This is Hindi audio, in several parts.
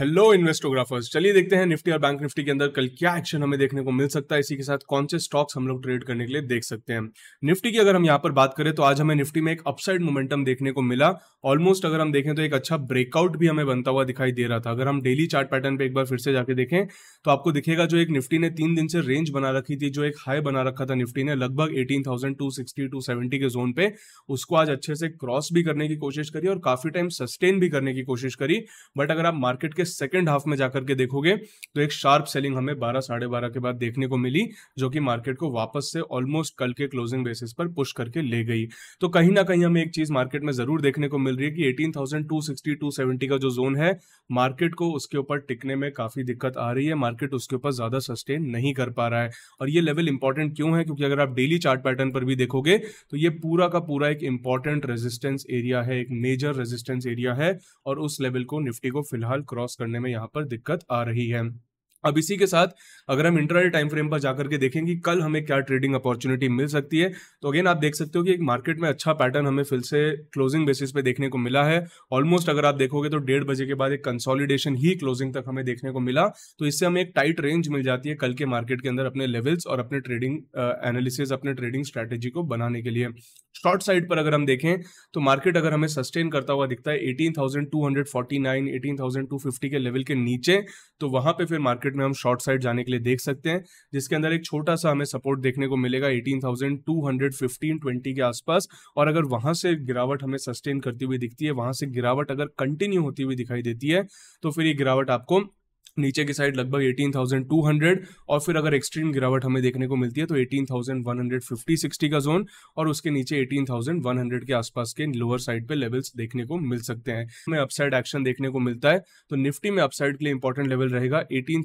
हेलो इन्वेस्टोग्राफर्स चलिए देखते हैं निफ्टी और बैंक निफ्टी के अंदर कल क्या एक्शन हमें देखने को मिल सकता है इसी के साथ कौन से स्टॉक्स हम लोग ट्रेड करने के लिए देख सकते हैं निफ्टी की अगर हम यहाँ पर बात करें तो आज हमें निफ्टी में एक अपसाइड मोमेंटम देखने को मिला ऑलमोस्ट अगर हम देखें तो एक अच्छा ब्रेकआउट भी हमें बनता हुआ दिखाई दे रहा था अगर हम डेली चार्ट पैटर्न पर एक बार फिर से जाके देखें तो आपको दिखेगा जो एक निफ्टी ने तीन दिन से रेंज बना रखी थी जो एक हाई बना रखा था निफ्टी ने लगभग eighteen thousand two sixty to seventy के जोन पे उसको आज अच्छे से क्रॉस भी करने की कोशिश करी और काफी टाइम सस्टेन भी करने की कोशिश करी बट अगर आप मार्केट के के सेकेंड हाफ में जाकर के देखोगे तो एक शार्प सेलिंग हमें बारह साढ़े बारह के बाद देखने को मिली जो कि मार्केट को वापस से ऑलमोस्ट कल के क्लोजिंग बेसिस पर पुश करके ले गई तो कहीं ना कहीं हमें एक चीज मार्केट में जरूर देखने को मिल रही है कि eighteen thousand two sixty to seventy का जो जोन है मार्केट को उसके ऊपर टिकने में काफी दिक्कत आ रही है मार्केट उसके ऊपर ज्यादा सस्टेन नहीं कर पा रहा है और ये लेवल इंपॉर्टेंट क्यों है क्योंकि अगर आप डेली चार्ट पैटर्न पर भी देखोगे तो ये पूरा का पूरा एक इंपॉर्टेंट रेजिस्टेंस एरिया है एक मेजर रेजिस्टेंस एरिया है और उस लेवल को निफ्टी को फिलहाल क्रॉस क्रॉस करने में यहाँ पर दिक्कत आ रही है अब इसी के साथ अगर हम इंटरनेट टाइम फ्रेम पर जाकर के देखें कि कल हमें क्या ट्रेडिंग अपॉर्चुनिटी मिल सकती है तो अगेन आप देख सकते हो कि एक मार्केट में अच्छा पैटर्न हमें फिर से क्लोजिंग बेसिस पे देखने को मिला है ऑलमोस्ट अगर आप देखोगे तो डेढ़ बजे के बाद एक कंसोलिडेशन ही क्लोजिंग तक हमें देखने को मिला तो इससे हमें एक टाइट रेंज मिल जाती है कल के मार्केट के अंदर अपने लेवल्स और अपने ट्रेडिंग एनालिसिस अपने ट्रेडिंग स्ट्रैटेजी को बनाने के लिए शॉर्ट साइड पर अगर हम देखें तो मार्केट अगर हमें सस्टेन करता हुआ दिखता है एटीन थाउजेंड के लेवल के नीचे तो वहां पर फिर मार्केट मार्केट में हम शॉर्ट साइड जाने के लिए देख सकते हैं जिसके अंदर एक छोटा सा हमें सपोर्ट देखने को मिलेगा eighteen thousand two hundred fifteen twenty के आसपास और अगर वहां से गिरावट हमें सस्टेन करती हुई दिखती है वहां से गिरावट अगर कंटिन्यू होती हुई दिखाई देती है तो फिर ये गिरावट आपको नीचे की साइड लगभग 18,200 और फिर अगर एक्सट्रीम गिरावट हमें देखने को मिलती है तो 18,150 60 का जोन और उसके नीचे 18,100 के आसपास के लोअर साइड पे लेवल्स देखने को मिल सकते हैं हमें अपसाइड एक्शन देखने को मिलता है तो निफ्टी में अपसाइड के लिए इंपॉर्टेंट लेवल रहेगा एटीन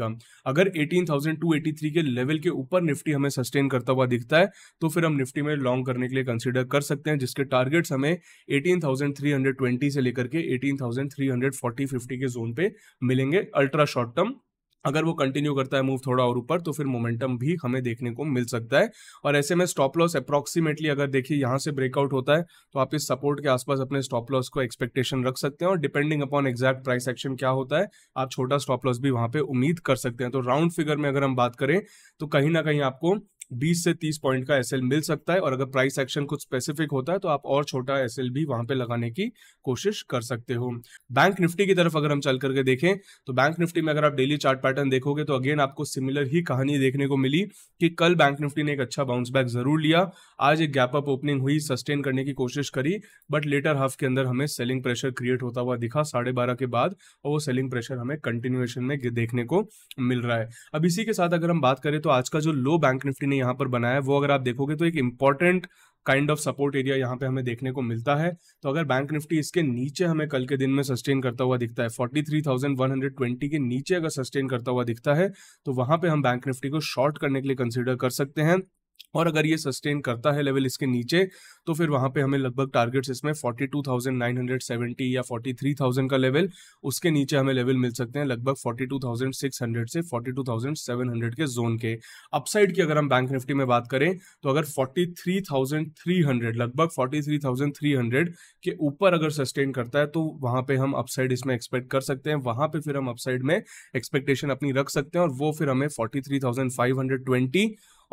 का अगर एटीन के लेवल के ऊपर निफ्टी हमें सस्टेन करता हुआ दिखता है तो फिर हम निफ्टी में लॉन्ग करने के लिए कंसिडर कर सकते हैं जिसके टारगेट्स हमें एटीन से लेकर के एटीन 50 के जोन पे मिलेंगे अल्ट्रा शॉर्ट टर्म अगर वो कंटिन्यू करता है मूव थोड़ा और ऊपर तो फिर मोमेंटम भी हमें देखने को मिल सकता है और ऐसे में स्टॉप लॉस अप्रॉक्सीमेटली अगर देखिए यहाँ से ब्रेकआउट होता है तो आप इस सपोर्ट के आसपास अपने स्टॉप लॉस को एक्सपेक्टेशन रख सकते हैं और depending upon exact price action क्या होता है आप छोटा स्टॉप लॉस भी वहाँ पे उम्मीद कर सकते हैं तो राउंड फिगर में अगर हम बात करें तो कहीं ना कहीं आपको बीस से तीस पॉइंट का एस मिल सकता है और अगर प्राइस एक्शन कुछ स्पेसिफिक होता है तो आप और छोटा एल भी वहां पे लगाने की कोशिश कर सकते हो बैंक निफ्टी की तरफ अगर हम चल करके देखें तो बैंक निफ्टी में अगर आप डेली चार्ट पैटर्न देखोगे तो अगेन आपको सिमिलर ही कहानी देखने को मिली कि कल बैंक निफ्टी ने एक अच्छा बाउंस बैक जरूर लिया आज एक गैप अप ओपनिंग हुई सस्टेन करने की कोशिश करी बट लेटर हाफ के अंदर हमें सेलिंग प्रेशर क्रिएट होता हुआ दिखा साढ़े बारह के बाद और वो सेलिंग प्रेशर हमें कंटिन्यूएशन में देखने को मिल रहा है अब इसी के साथ अगर हम बात करें तो आज का जो लो बैंक निफ्टी ने यहाँ पर बनाया है वो अगर आप देखोगे तो एक important kind of support area यहाँ पे हमें देखने को मिलता है तो अगर बैंक निफ्टी इसके नीचे हमें कल के दिन में सस्टेन करता हुआ दिखता है 43,120 के नीचे अगर सस्टेन करता हुआ दिखता है तो वहां पे हम बैंक निफ्टी को शॉर्ट करने के लिए कंसिडर कर सकते हैं और अगर ये सस्टेन करता है लेवल इसके नीचे तो फिर वहाँ पे हमें लगभग टारगेट्स इसमें 42,970 या 43,000 का लेवल उसके नीचे हमें लेवल मिल सकते हैं लगभग 42,600 से 42,700 के जोन के अपसाइड की अगर हम बैंक निफ्टी में बात करें तो अगर 43,300 लगभग 43,300 के ऊपर अगर सस्टेन करता है तो वहाँ पे हम अपसाइड इसमें एक्सपेक्ट कर सकते हैं वहाँ पर फिर हम अपसाइड में एक्सपेक्टेशन अपनी रख सकते हैं और वो फिर हमें फोर्टी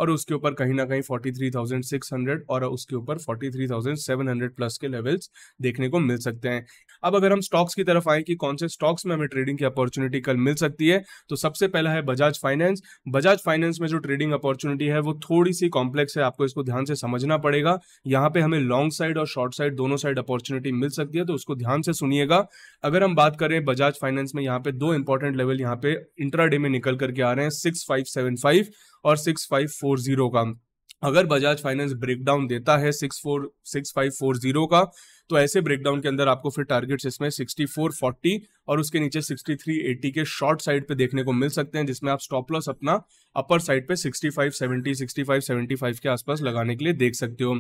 और उसके ऊपर कहीं ना कहीं forty three thousand six hundred और उसके ऊपर forty three thousand seven hundred plus के लेवल्स देखने को मिल सकते हैं अब अगर हम स्टॉक्स की तरफ आए कि कौन से स्टॉक्स में हमें ट्रेडिंग की अपॉर्चुनिटी कल मिल सकती है तो सबसे पहला है बजाज फाइनेंस बजाज फाइनेंस में जो ट्रेडिंग अपॉर्चुनिटी है वो थोड़ी सी कॉम्प्लेक्स है आपको इसको ध्यान से समझना पड़ेगा यहाँ पे हमें लॉन्ग साइड और शॉर्ट साइड दोनों साइड अपॉर्चुनिटी मिल सकती है तो उसको ध्यान से सुनिएगा अगर हम बात करें बजाज फाइनेंस में यहाँ पे दो इंपॉर्टेंट लेवल यहाँ पे इंट्राडे में निकल करके आ रहे हैं सिक्स फाइव सेवन फाइव और सिक्स फाइव फोर जीरो का अगर बजाज फाइनेंस ब्रेकडाउन देता है six four six five four zero का तो ऐसे ब्रेकडाउन के अंदर आपको फिर टारगेट्स इसमें 6440 और उसके नीचे 6380 के शॉर्ट साइड पे देखने को मिल सकते हैं जिसमें आप स्टॉप लॉस अपना अपर साइड पे 6570 70 65 75 के आसपास लगाने के लिए देख सकते हो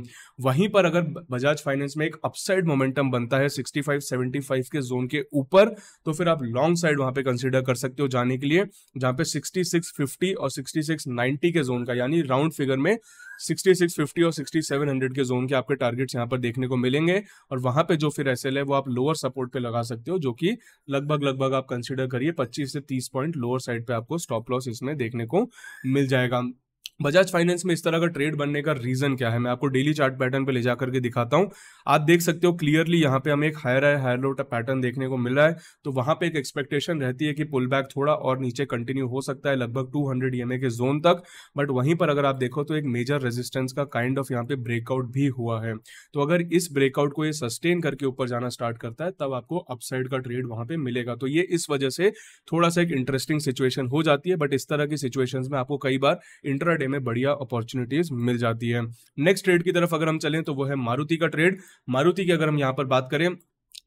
वहीं पर अगर बजाज फाइनेंस में एक अपसाइड मोमेंटम बनता है 65 75 के जोन के ऊपर तो फिर आप लॉन्ग साइड वहां पे कंसिडर कर सकते हो जाने के लिए जहां पे 66 और 66 के जोन का यानी राउंड फिगर में 66 और 6700 के जोन के आपके टारगेट्स यहां पर देखने को मिलेंगे और वहां पे जो फिर एस है वो आप लोअर सपोर्ट पे लगा सकते हो जो कि लगभग लगभग आप कंसिडर करिए 25 से 30 पॉइंट लोअर साइड पे आपको स्टॉप लॉस इसमें देखने को मिल जाएगा बजाज फाइनेंस में इस तरह का ट्रेड बनने का रीजन क्या है मैं आपको डेली चार्ट पैटर्न पे ले जा करके दिखाता हूं आप देख सकते हो क्लियरली यहाँ पे हमें एक higher high higher low pattern देखने को मिल रहा है तो वहां पे एक एक्सपेक्टेशन रहती है कि पुल बैक थोड़ा और नीचे कंटिन्यू हो सकता है लगभग टू हंड्रेड के जोन तक बट वहीं पर अगर आप देखो तो एक मेजर रेजिस्टेंस का काइंड ऑफ यहाँ पे ब्रेकआउट भी हुआ है तो अगर इस ब्रेकआउट को ये सस्टेन करके ऊपर जाना स्टार्ट करता है तब आपको अपसाइड का ट्रेड वहां पे मिलेगा तो ये इस वजह से थोड़ा सा एक इंटरेस्टिंग सिचुएशन हो जाती है बट इस तरह की सिचुएशन में आपको कई बार इंटराडे में बढ़िया अपॉर्चुनिटीज मिल जाती है नेक्स्ट ट्रेड की तरफ अगर हम चलें तो वो है मारुति का ट्रेड मारुति की अगर हम यहाँ पर बात करें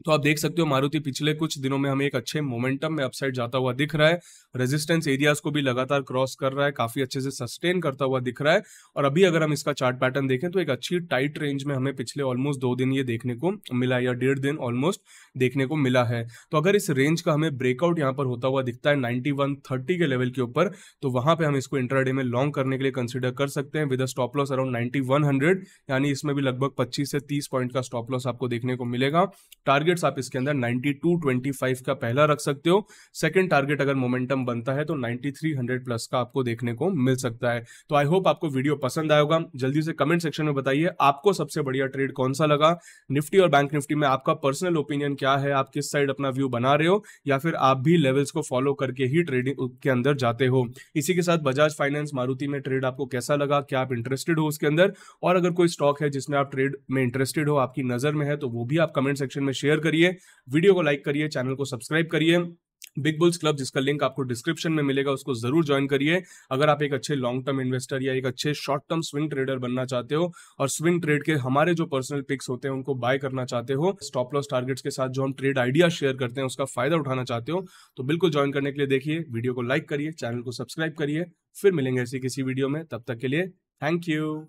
तो आप देख सकते हो मारुति पिछले कुछ दिनों में हमें एक अच्छे मोमेंटम में अपसाइड जाता हुआ दिख रहा है रेजिस्टेंस एरियाज को भी लगातार क्रॉस कर रहा है काफी अच्छे से सस्टेन करता हुआ दिख रहा है और अभी अगर हम इसका चार्ट पैटर्न देखें तो एक अच्छी टाइट रेंज में हमें पिछले ऑलमोस्ट दो दिन ये देखने को मिला या डेढ़ दिन ऑलमोस्ट देखने को मिला है तो अगर इस रेंज का हमें ब्रेकआउट यहाँ पर होता हुआ दिखता है नाइन्टी के लेवल के ऊपर तो वहां पर हम इसको इंटरडे में लॉन्ग करने के लिए कंसिडर कर सकते हैं with a stop loss around ninety यानी इसमें भी लगभग पच्चीस से तीस पॉइंट का स्टॉप लॉस आपको देखने को मिलेगा टारगेट टारगेट्स आप इसके अंदर 92 25 का पहला रख सकते हो सेकंड टारगेट अगर मोमेंटम बनता है तो 9300 प्लस का आपको देखने को मिल सकता है तो आई होप आपको वीडियो पसंद आएगा जल्दी से कमेंट सेक्शन में बताइए आपको सबसे बढ़िया ट्रेड कौन सा लगा निफ्टी और बैंक निफ्टी में आपका पर्सनल ओपिनियन क्या है आप किस साइड अपना व्यू बना रहे हो या फिर आप भी लेवल्स को फॉलो करके ही ट्रेडिंग के अंदर जाते हो इसी के साथ बजाज फाइनेंस मारुति में ट्रेड आपको कैसा लगा क्या आप इंटरेस्टेड हो उसके अंदर और अगर कोई स्टॉक है जिसमें आप ट्रेड में इंटरेस्टेड हो आपकी नजर में है तो वो भी आप कमेंट सेक्शन में शेयर शेयर करिए वीडियो को लाइक करिए चैनल को सब्सक्राइब करिए बिग बुल्स क्लब जिसका लिंक आपको डिस्क्रिप्शन में मिलेगा उसको जरूर ज्वाइन करिए अगर आप एक अच्छे लॉन्ग टर्म इन्वेस्टर या एक अच्छे शॉर्ट टर्म स्विंग ट्रेडर बनना चाहते हो और स्विंग ट्रेड के हमारे जो पर्सनल पिक्स होते हैं उनको बाय करना चाहते हो स्टॉप लॉस टारगेट्स के साथ जो हम ट्रेड आइडिया शेयर करते हैं उसका फायदा उठाना चाहते हो तो बिल्कुल ज्वाइन करने के लिए देखिए वीडियो को लाइक करिए चैनल को सब्सक्राइब करिए फिर मिलेंगे ऐसी किसी वीडियो में तब तक के लिए थैंक यू